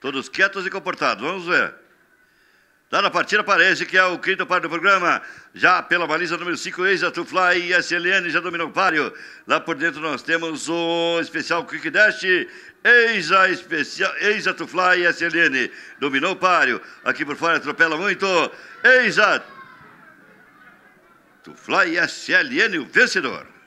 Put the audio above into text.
Todos quietos e comportados. Vamos ver. Lá na partida parece que é o quinto par do programa. Já pela baliza número 5, Eisa Tufly e SLN já dominou o páreo. Lá por dentro nós temos o especial Quick Dash. a especial, a Tufly e SLN dominou o páreo. Aqui por fora atropela muito. a Tufly e SLN o vencedor.